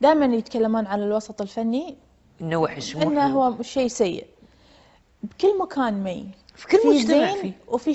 دائما يتكلمون عن الوسط الفني انه وحش انه هو شيء سيء بكل مكان مي في كل مجتمع زين فيه وفي